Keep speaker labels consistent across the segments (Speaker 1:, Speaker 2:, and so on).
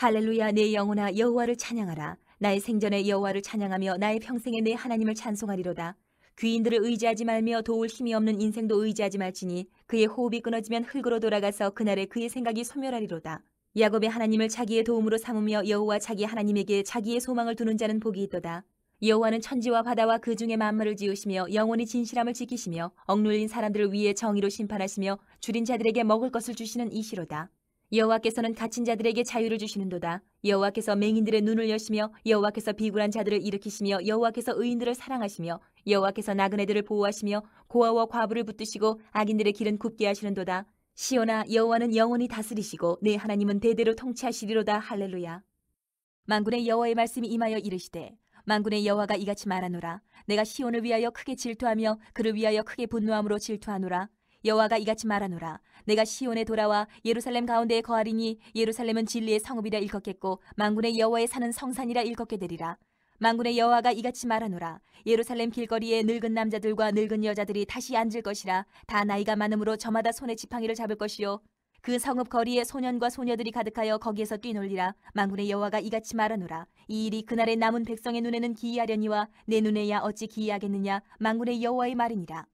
Speaker 1: 할렐루야 내 영혼아 여호와를 찬양하라 나의 생전에 여호와를 찬양하며 나의 평생에 내 하나님을 찬송하리로다 귀인들을 의지하지 말며 도울 힘이 없는 인생도 의지하지 말지니 그의 호흡이 끊어지면 흙으로 돌아가서 그날에 그의 생각이 소멸하리로다 야곱의 하나님을 자기의 도움으로 삼으며 여호와 자기 하나님에게 자기의 소망을 두는 자는 복이 있도다 여호와는 천지와 바다와 그중에 만물을 지으시며 영원히 진실함을 지키시며 억눌린 사람들을 위해 정의로 심판하시며 줄인 자들에게 먹을 것을 주시는 이시로다 여호와께서는 갇힌 자들에게 자유를 주시는도다. 여호와께서 맹인들의 눈을 여시며 여호와께서 비굴한 자들을 일으키시며 여호와께서 의인들을 사랑하시며 여호와께서 나그네들을 보호하시며 고아와 과부를 붙드시고 악인들의 길은 굽게 하시는도다. 시온아 여호와는 영원히 다스리시고 내 하나님은 대대로 통치하시리로다 할렐루야. 만군의 여호와의 말씀이 임하여 이르시되 만군의 여호와가 이같이 말하노라 내가 시온을 위하여 크게 질투하며 그를 위하여 크게 분노함으로 질투하노라 여호와가 이같이 말하노라 내가 시온에 돌아와 예루살렘 가운데에 거하리니 예루살렘은 진리의 성읍이라 일컫겠고 만군의 여호와의 사는 성산이라 일컫게 되리라 만군의 여호와가 이같이 말하노라 예루살렘 길거리에 늙은 남자들과 늙은 여자들이 다시 앉을 것이라 다 나이가 많으므로 저마다 손에 지팡이를 잡을 것이요 그 성읍 거리에 소년과 소녀들이 가득하여 거기에서 뛰놀리라 만군의 여호와가 이같이 말하노라 이 일이 그날의 남은 백성의 눈에는 기이하려니와 내 눈에야 어찌 기이하겠느냐 만군의 여호와의 말이니라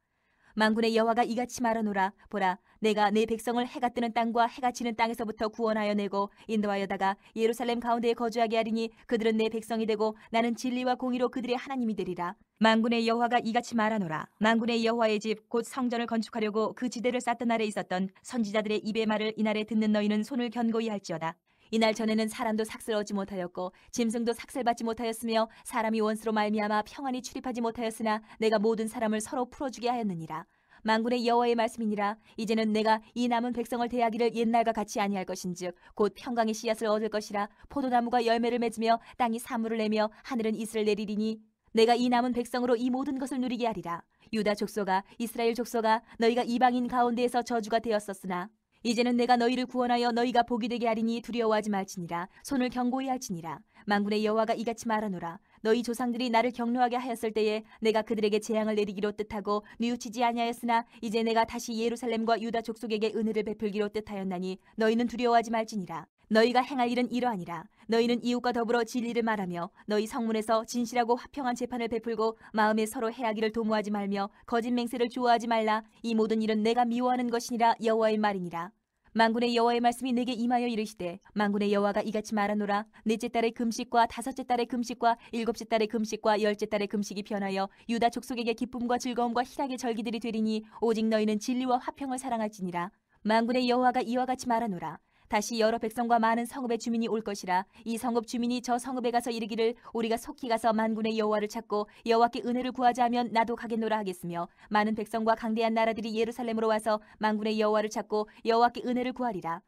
Speaker 1: 만군의 여호와가 이같이 말하노라 보라 내가 내 백성을 해가 뜨는 땅과 해가 지는 땅에서부터 구원하여 내고 인도하여다가 예루살렘 가운데에 거주하게 하리니 그들은 내 백성이 되고 나는 진리와 공의로 그들의 하나님이 되리라 만군의 여호와가 이같이 말하노라 만군의 여호와의 집 곧 성전을 건축하려고 그 지대를 쌓던 날에 있었던 선지자들의 입의 말을 이날에 듣는 너희는 손을 견고히 할지어다 이날 전에는 사람도 삭슬 얻지 못하였고 짐승도 삭슬받지 못하였으며 사람이 원수로 말미암아 평안히 출입하지 못하였으나 내가 모든 사람을 서로 풀어주게 하였느니라. 만군의 여호와의 말씀이니라 이제는 내가 이 남은 백성을 대하기를 옛날과 같이 아니할 것인즉 곧 평강의 씨앗을 얻을 것이라 포도나무가 열매를 맺으며 땅이 사물을 내며 하늘은 이슬을 내리리니 내가 이 남은 백성으로 이 모든 것을 누리게 하리라 유다 족소가 이스라엘 족소가 너희가 이방인 가운데에서 저주가 되었었으나 이제는 내가 너희를 구원하여 너희가 복이 되게 하리니 두려워하지 말지니라 손을 경고히 할지니라 만군의 여호와가 이같이 말하노라 너희 조상들이 나를 경노하게 하였을 때에 내가 그들에게 재앙을 내리기로 뜻하고 뉘우치지 아니하였으나 이제 내가 다시 예루살렘과 유다 족속에게 은혜를 베풀기로 뜻하였나니 너희는 두려워하지 말지니라 너희가 행할 일은 이러하니라 너희는 이웃과 더불어 진리를 말하며 너희 성문에서 진실하고 화평한 재판을 베풀고 마음에 서로 해하기를 도모하지 말며 거짓 맹세를 좋아하지 말라 이 모든 일은 내가 미워하는 것이니라 여호와의 말이니라 만군의 여호와의 말씀이 내게 임하여 이르시되 만군의 여호와가 이같이 말하노라 넷째 딸의 금식과 다섯째 딸의 금식과 일곱째 딸의 금식과 열째 딸의 금식이 변하여 유다 족속에게 기쁨과 즐거움과 희락의 절기들이 되리니 오직 너희는 진리와 화평을 사랑할지니라 만군의 여호와가 이와 같이 말하노라 다시 여러 백성과 많은 성읍의 주민이 올 것이라 이 성읍 주민이 저 성읍에 가서 이르기를 우리가 속히 가서 만군의 여호와를 찾고 여호와께 은혜를 구하자 하면 나도 가겠노라 하겠으며 많은 백성과 강대한 나라들이 예루살렘으로 와서 만군의 여호와를 찾고 여호와께 은혜를 구하리라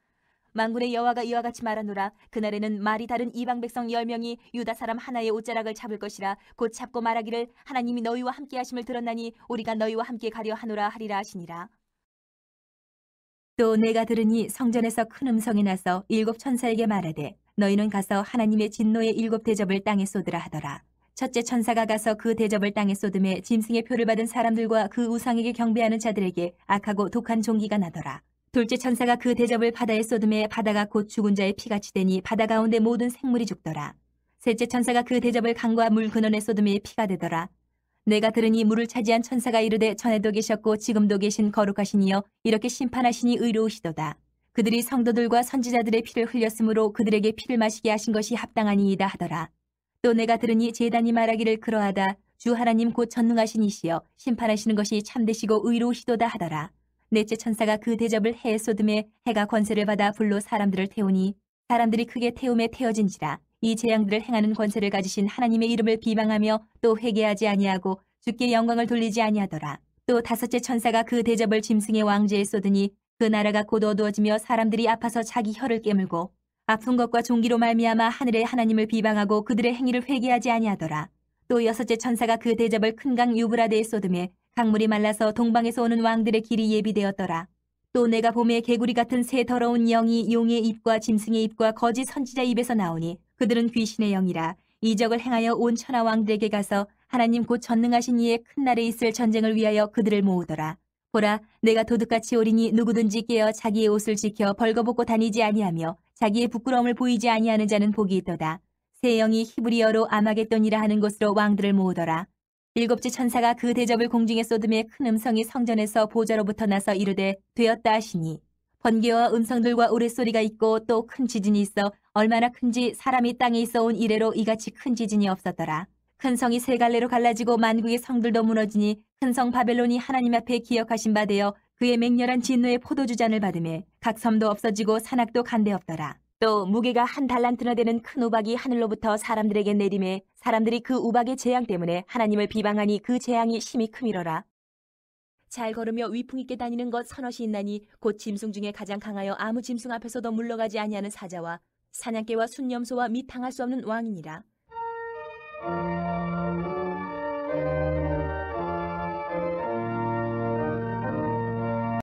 Speaker 1: 만군의 여호와가 이와 같이 말하노라 그날에는 말이 다른 이방 백성 열명이 유다 사람 하나의 옷자락을 잡을 것이라 곧 잡고 말하기를 하나님이 너희와 함께 하심을 들었나니 우리가 너희와 함께 가려 하노라 하리라 하시니라 또 내가 들으니 성전에서 큰 음성이 나서 일곱 천사에게 말하되 너희는 가서 하나님의 진노의 일곱 대접을 땅에 쏟으라 하더라. 첫째 천사가 가서 그 대접을 땅에 쏟음에 짐승의 표를 받은 사람들과 그 우상에게 경배하는 자들에게 악하고 독한 종기가 나더라. 둘째 천사가 그 대접을 바다에 쏟음에 바다가 곧 죽은 자의 피같이 되니 바다 가운데 모든 생물이 죽더라. 셋째 천사가 그 대접을 강과 물 근원에 쏟음에 피가 되더라. 내가 들으니 물을 차지한 천사가 이르되 전에도 계셨고 지금도 계신 거룩하시니여 이렇게 심판하시니 의로우시도다. 그들이 성도들과 선지자들의 피를 흘렸으므로 그들에게 피를 마시게 하신 것이 합당하니이다 하더라. 또 내가 들으니 재단이 말하기를 그러하다. 주 하나님 곧 전능하신 이시여 심판하시는 것이 참되시고 의로우시도다 하더라. 넷째 천사가 그 대접을 해에 쏟음에 해가 권세를 받아 불로 사람들을 태우니 사람들이 크게 태움에 태어진지라. 이 재앙들을 행하는 권세를 가지신 하나님의 이름을 비방하며 또 회개하지 아니하고 주께 영광을 돌리지 아니하더라. 또 다섯째 천사가 그 대접을 짐승의 왕제에 쏟으니 그 나라가 곧 어두워지며 사람들이 아파서 자기 혀를 깨물고 아픈 것과 종기로 말미암아 하늘의 하나님을 비방하고 그들의 행위를 회개하지 아니하더라. 또 여섯째 천사가 그 대접을 큰 강 유브라데에 쏟음에 강물이 말라서 동방에서 오는 왕들의 길이 예비되었더라. 또 내가 봄에 개구리 같은 새 더러운 영이 용의 입과 짐승의 입과 거짓 선지자 입에서 나오니 그들은 귀신의 영이라 이적을 행하여 온 천하 왕들에게 가서 하나님 곧 전능하신 이의 큰 날에 있을 전쟁을 위하여 그들을 모으더라. 보라, 내가 도둑같이 오리니 누구든지 깨어 자기의 옷을 지켜 벌거벗고 다니지 아니하며 자기의 부끄러움을 보이지 아니하는 자는 복이 있도다. 세 영이 히브리어로 아마겟돈이라 하는 곳으로 왕들을 모으더라. 일곱째 천사가 그 대접을 공중에 쏟음에 큰 음성이 성전에서 보좌로부터 나서 이르되 되었다 하시니 번개와 음성들과 우레소리가 있고 또 큰 지진이 있어 얼마나 큰지 사람이 땅에 있어 온 이래로 이같이 큰 지진이 없었더라. 큰 성이 세 갈래로 갈라지고 만국의 성들도 무너지니 큰 성 바벨론이 하나님 앞에 기억하신 바 되어 그의 맹렬한 진노의 포도주잔을 받음에 각 섬도 없어지고 산악도 간데 없더라. 또 무게가 한 달란트나 되는 큰 우박이 하늘로부터 사람들에게 내림에 사람들이 그 우박의 재앙 때문에 하나님을 비방하니 그 재앙이 심히 크미러라. 잘 걸으며 위풍 있게 다니는 것선너시 있나니 곧 짐승 중에 가장 강하여 아무 짐승 앞에서도 물러가지 아니하는 사자와 사냥개와 순염소와및 당할 수 없는 왕이니라.